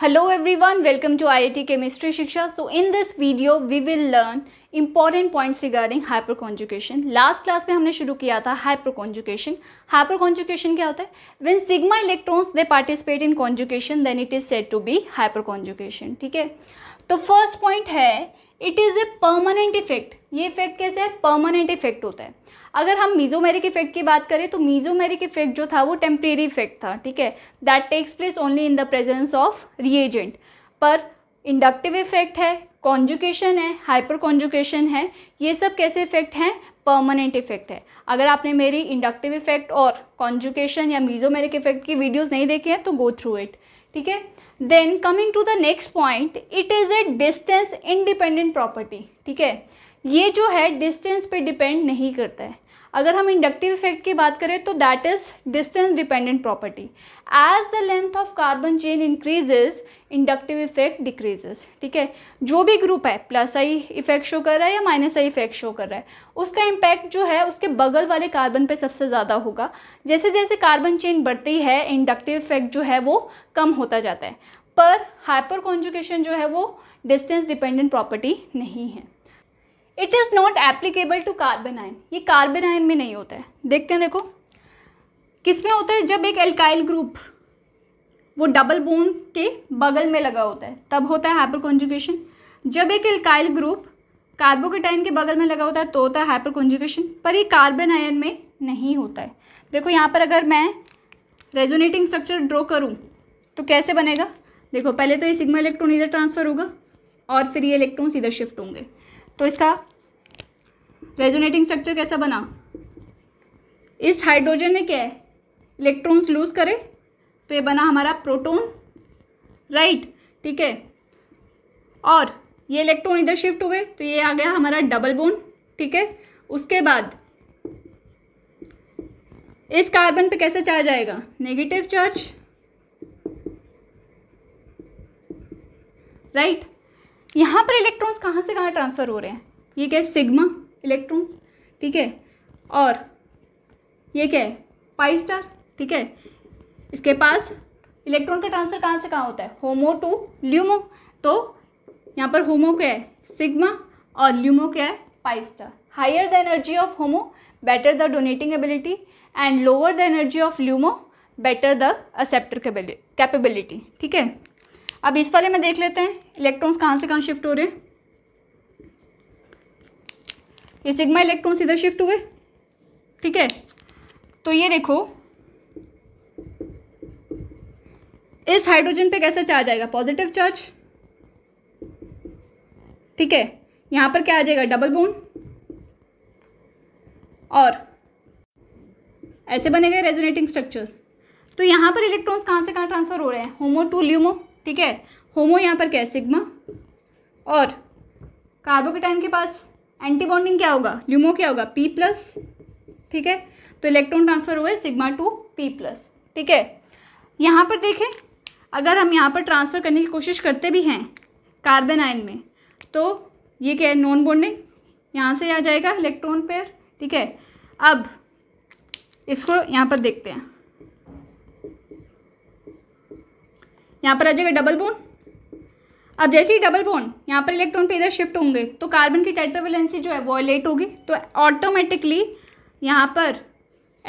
Hello everyone, welcome to IIT Chemistry Shiksha. So in this video, we will learn important points regarding hyper conjugation last class में हमने शुरू किया था hyper conjugation hyper conjugation क्या होता है when sigma electrons they participate in conjugation then it is said to be hyper conjugation ठीक है तो फर्स्ट पॉइंट है it is a permanent effect ये इफेक्ट कैसे है परमानेंट इफेक्ट होता है अगर हम मीजोमेरिक इफेक्ट की बात करें तो मीजोमेरिक इफेक्ट जो था वो टेम्परेरी इफेक्ट था ठीक है that takes place only in the presence of reagent पर इंडक्टिव इफेक्ट है कॉन्जुकेशन है हाइपर कॉन्जुकेशन है ये सब कैसे इफेक्ट हैं परमानेंट इफेक्ट है अगर आपने मेरी इंडक्टिव इफेक्ट और कॉन्जुकेशन या मीजोमेरिक इफेक्ट की वीडियोज़ नहीं देखी हैं तो गो थ्रू इट ठीक है then coming to the next point it is a distance independent property ठीक है ये जो है डिस्टेंस पे डिपेंड नहीं करता है अगर हम इंडक्टिव इफेक्ट की बात करें तो that is distance dependent property as the length of carbon chain increases inductive effect decreases ठीक है जो भी ग्रुप है प्लस आई इफेक्ट शो कर रहा है या माइनस आई इफेक्ट शो कर रहा है उसका इम्पैक्ट जो है उसके बगल वाले कार्बन पे सबसे ज़्यादा होगा जैसे जैसे कार्बन चेन बढ़ती है इंडक्टिव इफेक्ट जो है वो कम होता जाता है पर हाइपर कॉन्जुकेशन जो है वो डिस्टेंस डिपेंडेंट प्रॉपर्टी नहीं है it is not applicable to carbon ion ये कार्बन आयन में नहीं होता है देखते हैं देखो किस में होता है जब एक एल्काइल ग्रुप वो डबल बोन के बगल में लगा होता है तब होता है हाइपर कॉन्जुगेशन जब एक एल्काइल ग्रुप कार्बोकेटाइन के बगल में लगा होता है तो होता है हाइपर कॉन्जुगेशन पर ये कार्बन आयन में नहीं होता है देखो यहाँ पर अगर मैं रेजोनेटिंग स्ट्रक्चर ड्रॉ करूँ तो कैसे बनेगा देखो पहले तो ये सिग्मा इलेक्ट्रॉन इधर ट्रांसफ़र होगा और फिर ये इलेक्ट्रॉन इधर शिफ्ट होंगे तो इसका रेजोनेटिंग स्ट्रक्चर कैसा बना इस हाइड्रोजन ने क्या है इलेक्ट्रॉन्स लूज करे तो ये बना हमारा प्रोटोन राइट ठीक है और ये इलेक्ट्रॉन इधर शिफ्ट हुए तो ये आ गया हमारा डबल बोन ठीक है उसके बाद इस कार्बन पे कैसे चार्ज आएगा नेगेटिव चार्ज राइट right? यहाँ पर इलेक्ट्रॉन्स कहाँ से कहाँ ट्रांसफ़र हो रहे हैं ये क्या है सिग्मा इलेक्ट्रॉन्स ठीक है और ये क्या है पाई स्टार ठीक है इसके पास इलेक्ट्रॉन का ट्रांसफ़र कहाँ से कहाँ होता है होमो टू ल्यूमो तो यहाँ पर होमो क्या है सिग्मा और ल्यूमो क्या है pi star higher the energy of HOMO better the donating ability and lower the energy of LUMO better the acceptor capability ठीक है अब इस वाले में देख लेते हैं इलेक्ट्रॉन्स कहाँ से कहाँ शिफ्ट हो रहे हैं ये सिग्मा इलेक्ट्रॉन्स इधर शिफ्ट हुए ठीक है तो ये देखो इस हाइड्रोजन पे कैसा चार्ज आएगा पॉजिटिव चार्ज ठीक है यहां पर क्या आ जाएगा डबल बोन और ऐसे बनेगा रेजोनेटिंग स्ट्रक्चर तो यहां पर इलेक्ट्रॉन्स कहाँ से कहाँ ट्रांसफ़र हो रहे हैं होमो टू ल्यूमो ठीक है होमो यहाँ पर क्या है सिग्मा और कार्बोकेटाइन के पास एंटीबॉन्डिंग क्या होगा ल्यूमो क्या होगा पी प्लस ठीक है तो इलेक्ट्रॉन ट्रांसफर हुए सिग्मा टू पी प्लस ठीक है यहाँ पर देखें अगर हम यहाँ पर ट्रांसफ़र करने की कोशिश करते भी हैं कार्बन आयन में तो ये क्या है नॉन बॉन्डिंग यहाँ से आ जाएगा इलेक्ट्रॉन पेयर ठीक है अब इसको यहाँ पर देखते हैं यहाँ पर आ जाएगा डबल बोन अब जैसे ही डबल बोन यहाँ पर इलेक्ट्रॉन पे इधर शिफ्ट होंगे तो कार्बन की टेट्रावेलेंसी जो है वो लेट होगी तो ऑटोमेटिकली यहाँ पर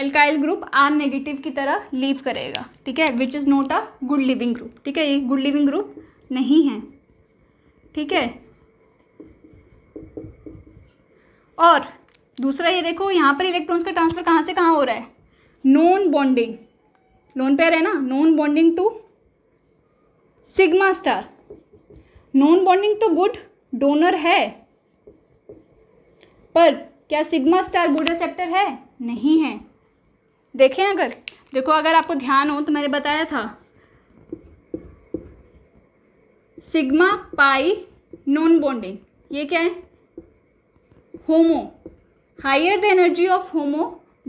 एल्काइल ग्रुप आर नेगेटिव की तरह लीव करेगा ठीक है which is not a good leaving group ठीक है ये गुड लिविंग ग्रुप नहीं है ठीक है और दूसरा ये देखो यहाँ पर इलेक्ट्रॉन्स का ट्रांसफर कहाँ से कहाँ हो रहा है नॉन बॉन्डिंग लोन पेयर है ना non bonding to sigma star non bonding तो गुड डोनर है पर क्या सिग्मा स्टार गुड एक्सेप्टर है नहीं है देखें अगर देखो अगर आपको ध्यान हो तो मैंने बताया था सिग्मा पाई नॉन बॉन्डिंग ये क्या है HOMO higher the energy of HOMO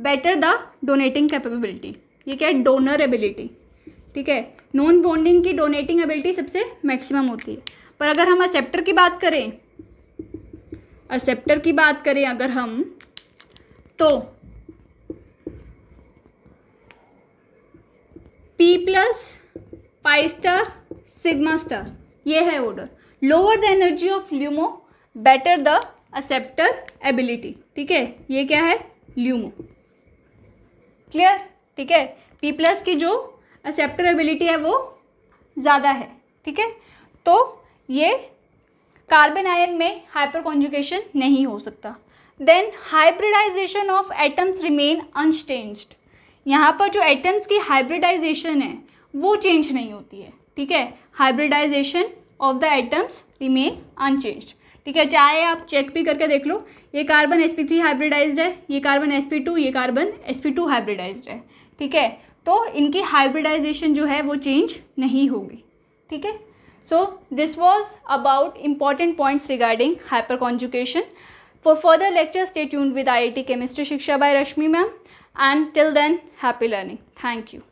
better the donating capability ये क्या है डोनर एबिलिटी ठीक है नॉन बॉन्डिंग की डोनेटिंग एबिलिटी सबसे मैक्सिमम होती है पर अगर हम असेप्टर की बात करें असेप्टर की बात करें अगर हम तो P plus pi star sigma star ये है order lower the energy of LUMO better the acceptor ability ठीक है ये क्या है ल्यूमो क्लियर ठीक है पी प्लस की जो एक्सेप्टेबिलिटी है वो ज़्यादा है ठीक है तो ये कार्बन आयन में हाइपर कॉन्जुकेशन नहीं हो सकता then hybridization of atoms remain unchanged यहाँ पर जो एटम्स की हाइब्रिडाइजेशन है वो चेंज नहीं होती है ठीक है hybridization of the atoms remain unchanged ठीक है चाहे आप चेक भी करके देख लो ये कार्बन sp3 हाइब्रिडाइज्ड है ये कार्बन sp2 ये कार्बन sp2 हाइब्रिडाइज्ड है ठीक है तो इनकी हाइब्रिडाइजेशन जो है वो चेंज नहीं होगी ठीक है so this was about important points regarding hyper hyperconjugation for further lecture stay tuned with I I T chemistry Shiksha by Rashmi ma'am and till then happy learning thank you